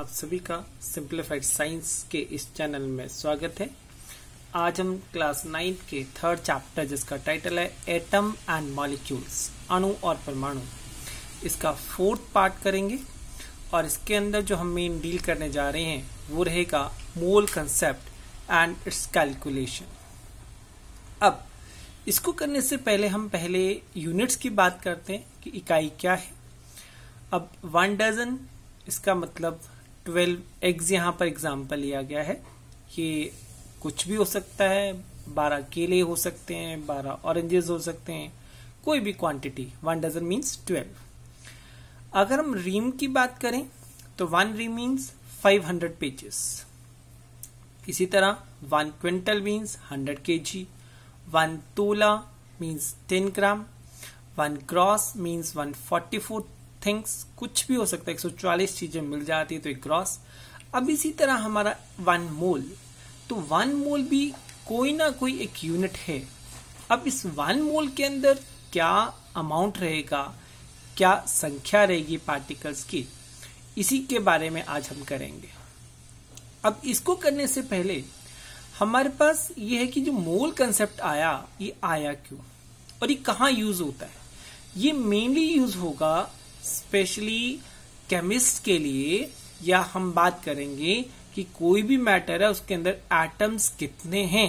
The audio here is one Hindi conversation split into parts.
आप सभी का सिंप्लीफाइड साइंस के इस चैनल में स्वागत है आज हम क्लास नाइन्थ के थर्ड चैप्टर जिसका टाइटल है एटम एंड मॉलिक्यूल्स अणु और परमाणु इसका फोर्थ पार्ट करेंगे और इसके अंदर जो हम मेन डील करने जा रहे हैं वो रहेगा mole concept and its calculation अब इसको करने से पहले हम पहले यूनिट्स की बात करते हैं कि इकाई क्या है अब वन डजन इसका मतलब ट्वेल्व एग्स यहाँ पर एग्जाम्पल लिया गया है ये कुछ भी हो सकता है बारह केले हो सकते हैं बारह ऑरेंजेस हो सकते हैं कोई भी quantity one dozen means twelve अगर हम रीम की बात करें तो one ream means five hundred pages इसी तरह one quintal means hundred K G one तोला means ten gram one gross means one forty four things कुछ भी हो सकता है 144 चीजें मिल जाती है तो एक ग्रॉस अब इसी तरह हमारा वन मोल तो वन मोल भी कोई ना कोई एक यूनिट है अब इस वन मोल के अंदर क्या अमाउंट रहेगा क्या संख्या रहेगी पार्टिकल्स की इसी के बारे में आज हम करेंगे अब इसको करने से पहले हमारे पास ये है कि जो मोल कंसेप्ट आया ये आया क्यों और ये कहा यूज होता है ये मेनली यूज होगा स्पेशली केमिस्ट के लिए या हम बात करेंगे कि कोई भी मैटर है उसके अंदर एटम्स कितने हैं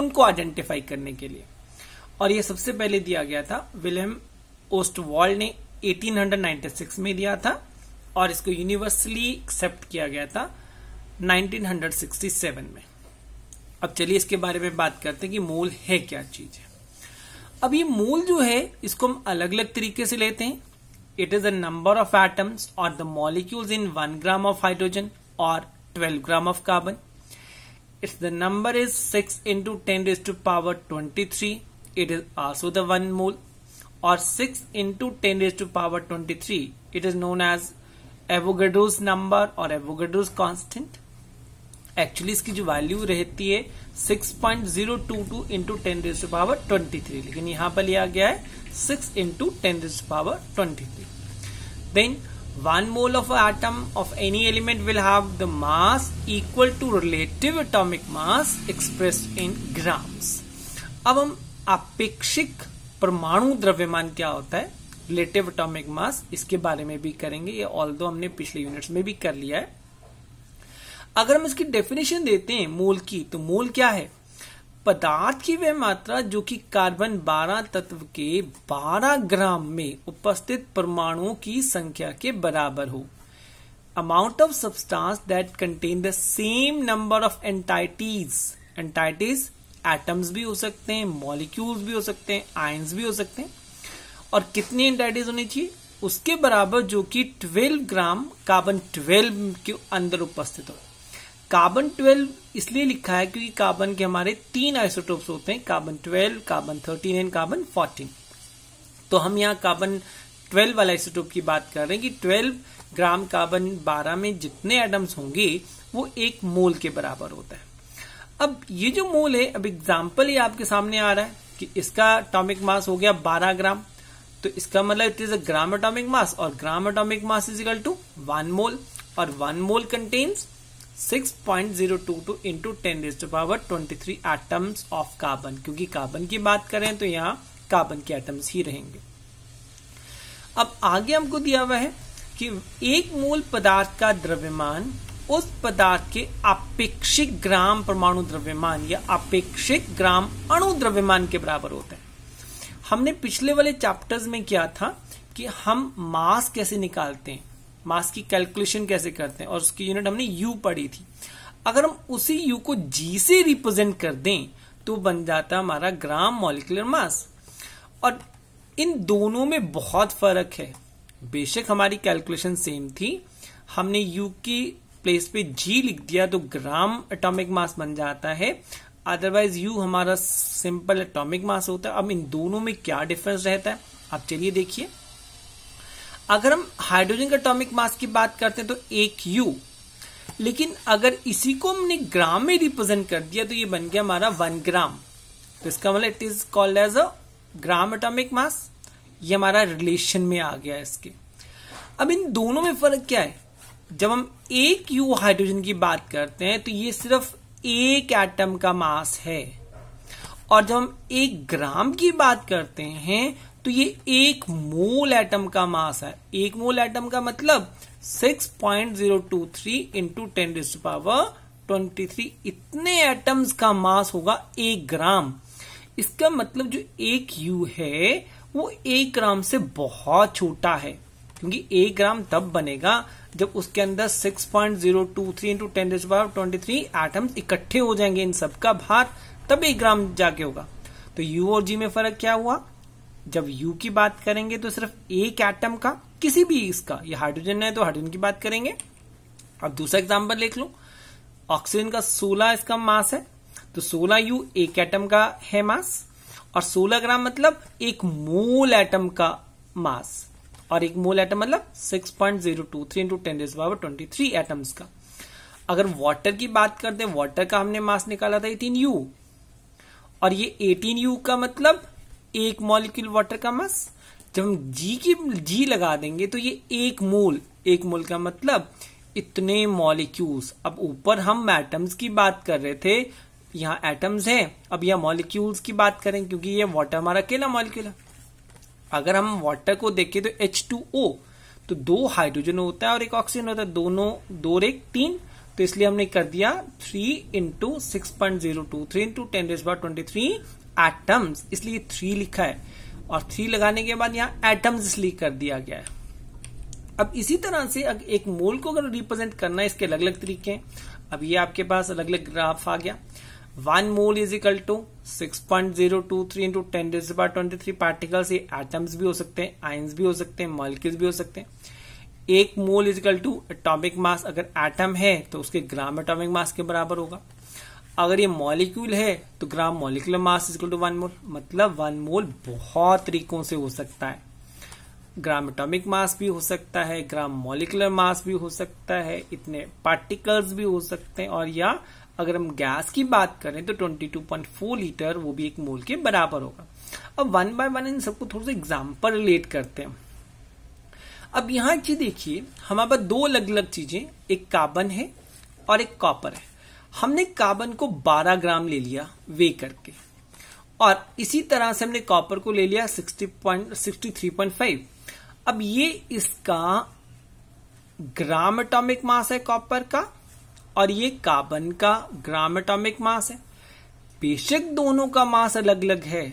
उनको आइडेंटिफाई करने के लिए और ये सबसे पहले दिया गया था विलियम ओस्टवॉल ने 1896 में दिया था और इसको यूनिवर्सली एक्सेप्ट किया गया था 1967 में अब चलिए इसके बारे में बात करते हैं कि मूल है क्या चीज है अब ये मूल जो है इसको हम अलग अलग तरीके से लेते हैं It is the number of atoms or the molecules in 1 gram of hydrogen or 12 gram of carbon. If the number is 6 into 10 raised to power 23. It is also the 1 mole or 6 into 10 raised to power 23. It is known as Avogadro's number or Avogadro's constant. Actually इसकी जो वैल्यू रहती है 6.022 point zero two two into ten raise power twenty three लेकिन यहाँ पर लिया गया है 6 into ten raise power twenty three then one mole of atom of any element will have the mass equal to relative atomic mass express in grams अब हम अपेक्षिक परमाणु द्रव्यमान क्या होता है रिलेटिव एटॉमिक मास इसके बारे में भी करेंगे ये ऑल दो हमने पिछले यूनिट्स में भी कर लिया है अगर हम इसकी डेफिनेशन देते हैं मोल की तो मोल क्या है पदार्थ की वह मात्रा जो कि कार्बन 12 तत्व के 12 ग्राम में उपस्थित परमाणुओं की संख्या के बराबर हो amount of substance that contain the same number of entities entities atoms भी हो सकते हैं मॉलिक्यूल्स भी हो सकते हैं आयंस भी हो सकते हैं और कितनी एंटाइटीज होनी चाहिए उसके बराबर जो कि 12 ग्राम कार्बन 12 के अंदर उपस्थित हो कार्बन ट्वेल्व इसलिए लिखा है क्योंकि कार्बन के हमारे तीन आइसोटोप्स होते हैं carbon twelve carbon thirteen and carbon fourteen तो हम यहाँ कार्बन ट्वेल्व वाला आइसोटोप की बात कर रहे हैं कि ट्वेल्व ग्राम कार्बन बारह में जितने एटम्स होंगे वो एक मोल के बराबर होता है अब ये जो मोल है अब एग्जाम्पल ये आपके सामने आ रहा है कि इसका अटोमिक मास हो गया बारह ग्राम तो इसका मतलब it is a gram atomic mass और gram atomic mass is equal to one mole और one mole contains two into ten raise to power 23 atoms of carbon क्योंकि कार्बन की बात करें तो यहाँ कार्बन के एटम्स ही रहेंगे अब आगे हमको दिया हुआ है कि एक मूल पदार्थ का द्रव्यमान उस पदार्थ के अपेक्षित ग्राम परमाणु द्रव्यमान या अपेक्षित ग्राम अणु द्रव्यमान के बराबर होता है हमने पिछले वाले चैप्टर्स में किया था कि हम मास कैसे निकालते हैं मास की कैलकुलेशन कैसे करते हैं और उसकी यूनिट हमने यू पढ़ी थी अगर हम उसी यू को जी से रिप्रेजेंट कर दें तो बन जाता हमारा ग्राम मॉलिकुलर मास और इन दोनों में बहुत फर्क है बेशक हमारी कैलकुलेशन सेम थी हमने यू की प्लेस पे जी लिख दिया तो ग्राम एटॉमिक मास बन जाता है अदरवाइज यू हमारा सिंपल एटॉमिक मास होता है अब इन दोनों में क्या डिफरेंस रहता है आप चलिए देखिए अगर हम हाइड्रोजन के एटॉमिक मास की बात करते हैं तो एक यू लेकिन अगर इसी को हमने ग्राम में रिप्रेजेंट कर दिया तो ये बन गया हमारा वन ग्राम तो इसका मतलब it is called as a gram atomic mass ये हमारा रिलेशन में आ गया इसके अब इन दोनों में फर्क क्या है जब हम एक यू हाइड्रोजन की बात करते हैं तो ये सिर्फ एक एटम का मास है और जब हम एक ग्राम की बात करते हैं तो ये एक मोल एटम का मास है एक मोल एटम का मतलब 6.023 इंटू टेन डिस्ट पावर ट्वेंटी इतने एटम्स का मास होगा एक ग्राम इसका मतलब जो एक यू है वो एक ग्राम से बहुत छोटा है क्योंकि एक ग्राम तब बनेगा जब उसके अंदर 6.023 point zero two three into ten power twenty three इकट्ठे हो जाएंगे इन सबका भार तब एक ग्राम जाके होगा तो यू और जी में फर्क क्या हुआ जब यू की बात करेंगे तो सिर्फ एक एटम का किसी भी इसका ये हाइड्रोजन है तो हाइड्रोजन की बात करेंगे अब दूसरा एग्जाम्पल देख लो ऑक्सीजन का 16 इसका मास है तो 16 यू एक एटम का है मास और 16 ग्राम मतलब एक मोल एटम का मास और एक मोल एटम मतलब 6.023 point zero two three into ten power twenty three atoms का अगर वाटर की बात करते हैं वाटर का हमने मास निकाला था एटीन यू और ये एटीन यू का मतलब एक मॉलिक्यूल वाटर का मास जब हम जी की जी लगा देंगे तो ये एक मोल एक मोल का मतलब इतने मॉलिक्यूल्स अब ऊपर हम एटम्स की बात कर रहे थे यहां एटम्स हैं अब यहाँ मॉलिक्यूल्स की बात करें क्योंकि ये वाटर हमारा अकेला मॉलिक्यूल है अगर हम वाटर को देखें तो ओ तो दो हाइड्रोजन होता है और एक ऑक्सीजन होता है दोनों दो एक तीन तो इसलिए हमने कर दिया three into six point zero two three into ten raise बार ट्वेंटी थ्री एटम्स इसलिए थ्री लिखा है और थ्री लगाने के बाद यहाँ एटम्स इसलिए कर दिया गया है अब इसी तरह से एक मोल को अगर रिप्रेजेंट करना है इसके अलग अलग तरीके हैं अब ये आपके पास अलग अलग ग्राफ आ गया one mole is equal to six point zero two three into ten twenty three particles ये एटम्स भी हो सकते हैं आइन्स भी हो सकते हैं मॉलिक्यूल्स भी हो सकते हैं एक mole is equal to atomic mass अगर एटम है तो उसके ग्राम एटॉमिक मास के बराबर होगा अगर ये मॉलिक्यूल है तो gram molecular mass is to one mole मतलब वन मोल बहुत तरीकों से हो सकता है ग्राम एटॉमिक मास भी हो सकता है ग्राम मॉलिकुलर मास भी हो सकता है इतने पार्टिकल्स भी हो सकते हैं और या अगर हम गैस की बात करें तो 22.4 लीटर वो भी एक मोल के बराबर होगा अब वन बाय वन इन सबको थोड़ा सा एग्जाम्पल रिलेट करते हैं अब यहां एक चीज देखिए हमारे पास दो अलग अलग चीजें एक कार्बन है और एक कॉपर है हमने कार्बन को 12 ग्राम ले लिया वे करके और इसी तरह से हमने कॉपर को ले लिया 60.63.5 अब ये इसका ग्राम एटॉमिक मास है कॉपर का और ये कार्बन का ग्राम एटॉमिक मास है बेशक दोनों का मास अलग अलग है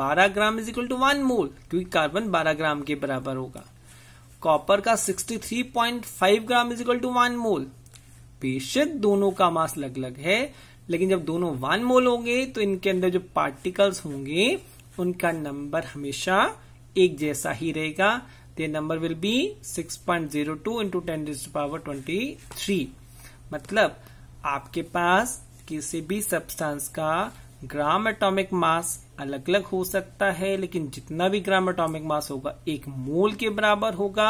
12 gram is equal to one mole क्योंकि कार्बन 12 ग्राम के बराबर होगा कॉपर का 63.5 gram is equal to one mole बेशक दोनों का मास अलग अलग है लेकिन जब दोनों वन मोल होंगे तो इनके अंदर जो पार्टिकल्स होंगे उनका नंबर हमेशा एक जैसा ही रहेगा the number will be 6.02 point zero two into ten power twenty three मतलब आपके पास किसी भी सब्सटेंस का ग्राम एटॉमिक मास अलग अलग हो सकता है लेकिन जितना भी ग्राम एटॉमिक मास होगा एक मोल के बराबर होगा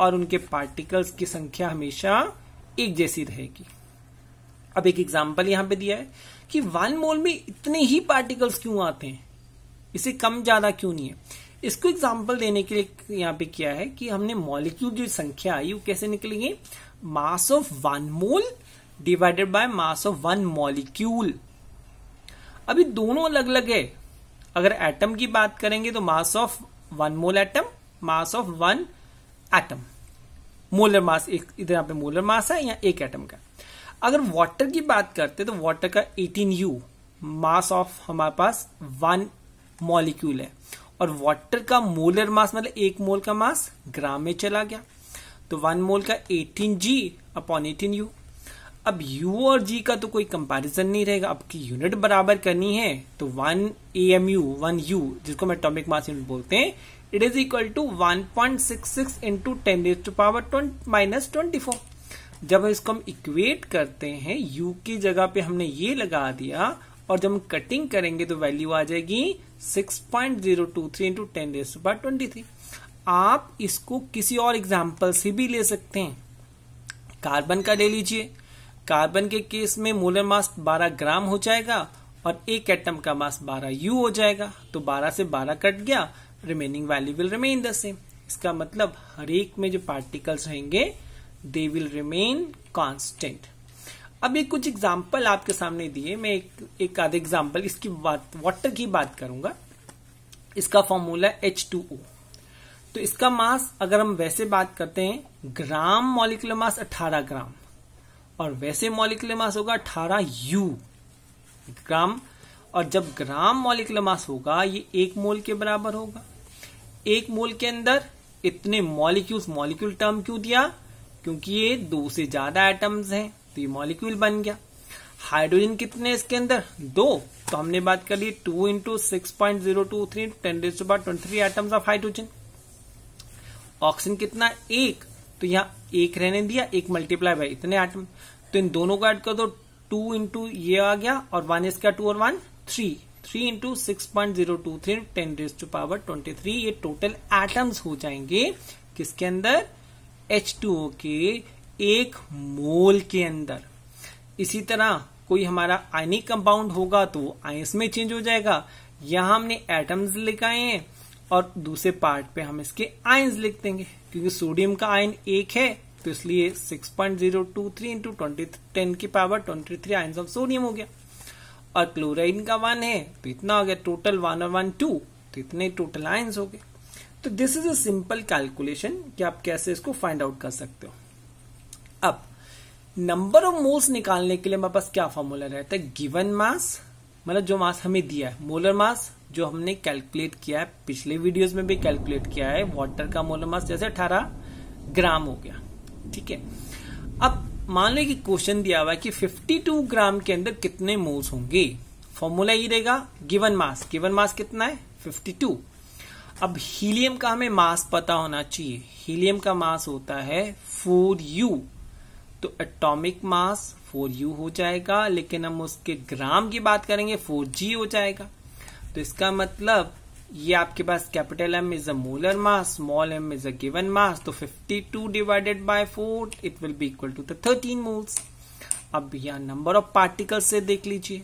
और उनके पार्टिकल्स की संख्या हमेशा एक जैसी रहेगी अब एक एग्जाम्पल यहां पे दिया है कि वन मोल में इतने ही पार्टिकल्स क्यों आते हैं इसे कम ज्यादा क्यों नहीं है इसको एग्जाम्पल देने के लिए यहां पे किया है कि हमने मॉलिक्यूल जो संख्या आई वो कैसे निकलेंगे mass of one mole divided by mass of one molecule अभी दोनों अलग अलग है अगर एटम की बात करेंगे तो mass of one mole atom mass of one atom molar mass एक इधर यहाँ पे मोलर मास है या एक एटम का अगर वाटर की बात करते तो वाटर का 18 यू मास ऑफ हमारे पास वन मॉलिक्यूल है और वाटर का मोलर मास मतलब एक मोल का मास ग्राम में चला गया तो वन मोल का 18 जी अपॉन एटीन यू अब यू और जी का तो कोई कंपैरिजन नहीं रहेगा अब की यूनिट बराबर करनी है तो one A M U one u जिसको मैं एटॉमिक मास यूनिट बोलते हैं it is equal to 1.66 into ten raise to power minus twenty four जब इसको हम इक्वेट करते हैं u की जगह पे हमने ये लगा दिया और जब हम कटिंग करेंगे तो वैल्यू आ जाएगी 6.023 point zero two three into ten raise to power twenty three आप इसको किसी और एग्जाम्पल से भी ले सकते हैं कार्बन का ले लीजिए कार्बन के केस में मोलर मास 12 ग्राम हो जाएगा और एक एटम का मास 12 यू हो जाएगा तो 12 से 12 कट गया remaining value will remain the same इसका मतलब हर एक में जो पार्टिकल्स रहेंगे दे विल रिमेन कॉन्स्टेंट अब ये कुछ एग्जाम्पल आपके सामने दिए मैं एक एक आधे एग्जाम्पल इसकी बात वाटर की बात करूंगा इसका फॉर्मूला एच टू ओ तो इसका मास अगर हम वैसे बात करते हैं ग्राम मॉलिकुलर मास 18 ग्राम और वैसे मॉलिकुलर मास होगा 18 यू ग्राम और जब ग्राम मॉलिकुलर मास होगा ये एक मोल के बराबर होगा एक मोल के अंदर इतने मॉलिक्यूल्स मॉलिक्यूल टर्म क्यों दिया क्योंकि ये दो से ज्यादा एटम्स हैं तो ये मॉलिक्यूल बन गया हाइड्रोजन कितने इसके अंदर दो तो हमने बात कर ली two into six point zero two three ten raise bar twenty three atoms of hydrogen oxygen कितना एक तो यहाँ एक रहने दिया एक मल्टीप्लाई बाय इतने एटम तो इन दोनों को एड कर दो टू इंटू ये आ गया और वन इसका टू और one three three into six point zero two three ten raise to power twenty three ये टोटल एटम्स हो जाएंगे किसके अंदर एच टू ओ के एक मोल के अंदर इसी तरह कोई हमारा आयनिक कंपाउंड होगा तो वो आइंस में चेंज हो जाएगा यहां हमने एटम्स लिखाए हैं और दूसरे पार्ट पे हम इसके आयन्स लिख देंगे क्योंकि सोडियम का आयन एक है तो इसलिए 6.023 point zero two three into twenty ten की power twenty three ions of sodium हो गया और क्लोराइन का वन है तो इतना हो गया टोटल वन और वन टू तो इतने टोटल आयंस हो गए तो this is a simple calculation कि आप कैसे इसको फाइंड आउट कर सकते हो अब नंबर ऑफ मोल्स निकालने के लिए हमारे पास क्या फॉर्मूला रहता है गिवन मास मतलब जो मास हमें दिया है मोलर मास जो हमने कैलकुलेट किया है पिछले वीडियोस में भी कैलकुलेट किया है वाटर का मोलर मास जैसे 18 ग्राम हो गया ठीक है अब मान लो कि क्वेश्चन दिया हुआ है कि 52 ग्राम के अंदर कितने मोल्स होंगे फॉर्मूला ये e रहेगा गिवन मास गिवन मास कितना है 52 अब हीलियम का हमें मास पता होना चाहिए हीलियम का मास होता है 4u तो एटॉमिक मास 4u हो जाएगा लेकिन हम उसके ग्राम की बात करेंगे 4g हो जाएगा तो इसका मतलब ये आपके पास capital M is a molar mass small m is a given mass तो 52 divided by 4 it will be equal to the 13 moles अब यहाँ नंबर ऑफ पार्टिकल्स से देख लीजिए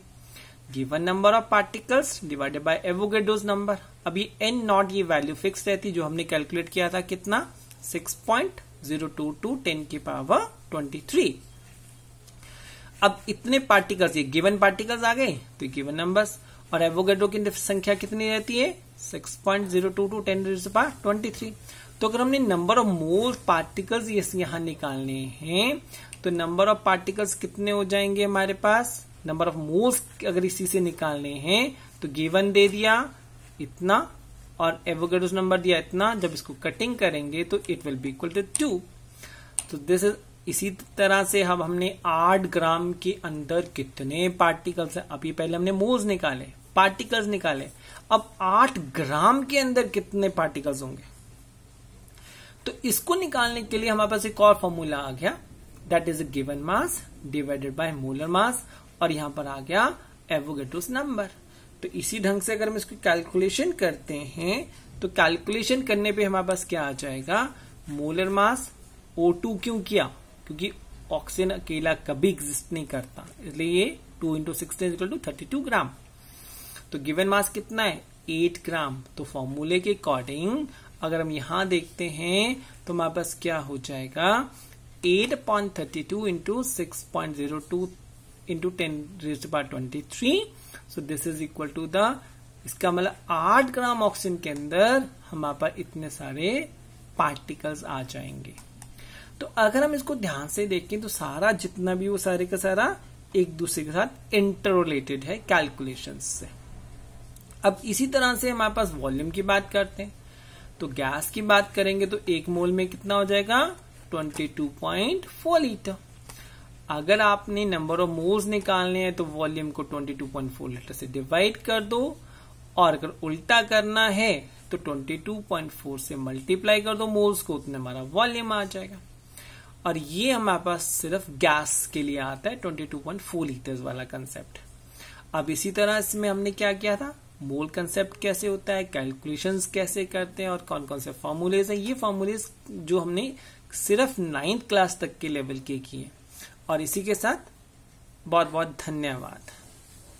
given number of particles divided by Avogadro's number अभी एन नॉट ये वैल्यू फिक्स रहती जो हमने कैलकुलेट किया था कितना 6.022 10 के पावर 23 अब इतने पार्टिकल्स ये गिवन पार्टिकल्स आ गए तो गिवन नंबर्स और एवोगेडो की संख्या कितनी रहती है six point zero two two ten power twenty three तो अगर हमने नंबर ऑफ मोल पार्टिकल्स ये यहाँ निकालने हैं तो नंबर ऑफ पार्टिकल्स कितने हो जाएंगे हमारे पास नंबर ऑफ मोल्स अगर इसी से निकालने हैं तो गिवन दे दिया इतना और एवोगेडोस नंबर दिया इतना जब इसको कटिंग करेंगे तो it will be equal to two तो दिस इज इसी तरह से हम हमने आठ ग्राम के अंदर कितने पार्टिकल्स है अभी पहले हमने मोल्स निकाले पार्टिकल्स निकाले अब आठ ग्राम के अंदर कितने पार्टिकल्स होंगे तो इसको निकालने के लिए हमारे पास एक और फॉर्मूला आ गया that is given mass divided by molar mass और यहां पर आ गया एवोगेटोस नंबर तो इसी ढंग से अगर हम इसको कैलकुलेशन करते हैं तो कैलकुलेशन करने पे हमारे पास क्या आ जाएगा मोलर मास ओ क्यों किया क्योंकि ऑक्सीजन अकेला कभी एग्जिस्ट नहीं करता इसलिए ये two into sixteen two thirty two gram तो गिवन मास कितना है एट ग्राम तो फॉर्मूले के अकॉर्डिंग अगर हम यहां देखते हैं तो हमारे पास क्या हो जाएगा eight point thirty two into six point zero two into ten raise twenty three so this is equal to the इसका मतलब आठ ग्राम ऑक्सीजन के अंदर हमारे पास इतने सारे पार्टिकल्स आ जाएंगे तो अगर हम इसको ध्यान से देखें तो सारा जितना भी वो सारे का सारा एक दूसरे के साथ इंटर रिलेटेड है कैलकुलेशन से अब इसी तरह से हमारे पास वॉल्यूम की बात करते हैं तो गैस की बात करेंगे तो एक मोल में कितना हो जाएगा 22.4 लीटर अगर आपने नंबर ऑफ मोल्स निकालने हैं तो वॉल्यूम को 22.4 लीटर से डिवाइड कर दो और अगर उल्टा करना है तो 22.4 से मल्टीप्लाई कर दो मोल्स को उतना हमारा वॉल्यूम आ जाएगा और ये हमारे पास सिर्फ गैस के लिए आता है 22.4 लीटर्स वाला कंसेप्ट अब इसी तरह इसमें हमने क्या किया था मूल कंसेप्ट कैसे होता है कैलकुलेशंस कैसे करते हैं और कौन कौन से फॉर्मूलेज हैं ये फॉर्मूलेज जो हमने सिर्फ नाइन्थ क्लास तक के लेवल के किए और इसी के साथ बहुत बहुत धन्यवाद